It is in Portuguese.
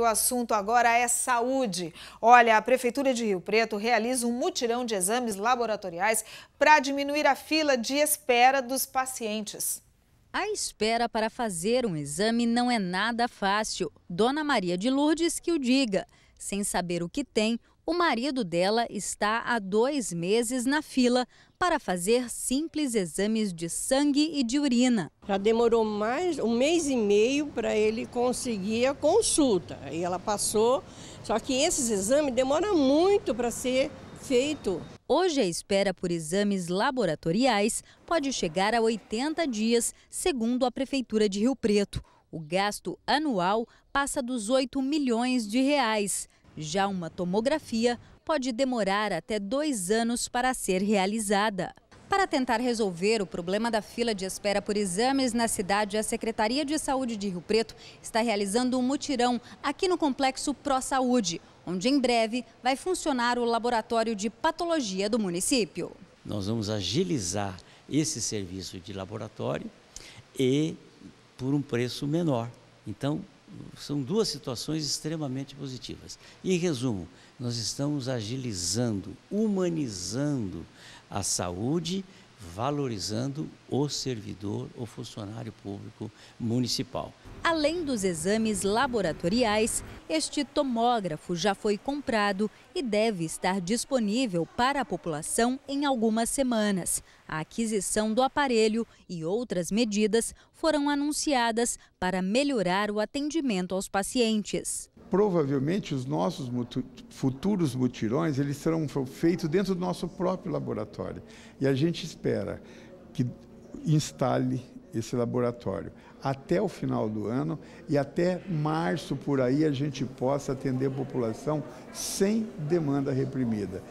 O assunto agora é saúde. Olha, a Prefeitura de Rio Preto realiza um mutirão de exames laboratoriais para diminuir a fila de espera dos pacientes. A espera para fazer um exame não é nada fácil. Dona Maria de Lourdes que o diga. Sem saber o que tem, o marido dela está há dois meses na fila para fazer simples exames de sangue e de urina. Já demorou mais um mês e meio para ele conseguir a consulta. E ela passou, só que esses exames demoram muito para ser feito. Hoje a espera por exames laboratoriais pode chegar a 80 dias, segundo a prefeitura de Rio Preto. O gasto anual passa dos 8 milhões de reais. Já uma tomografia pode demorar até dois anos para ser realizada. Para tentar resolver o problema da fila de espera por exames na cidade, a Secretaria de Saúde de Rio Preto está realizando um mutirão aqui no Complexo Pro Saúde, onde em breve vai funcionar o laboratório de patologia do município. Nós vamos agilizar esse serviço de laboratório e por um preço menor. Então, são duas situações extremamente positivas. Em resumo, nós estamos agilizando, humanizando a saúde, valorizando o servidor, o funcionário público municipal. Além dos exames laboratoriais, este tomógrafo já foi comprado e deve estar disponível para a população em algumas semanas a aquisição do aparelho e outras medidas foram anunciadas para melhorar o atendimento aos pacientes. Provavelmente os nossos futuros mutirões eles serão feitos dentro do nosso próprio laboratório e a gente espera que instale esse laboratório até o final do ano e até março por aí a gente possa atender a população sem demanda reprimida.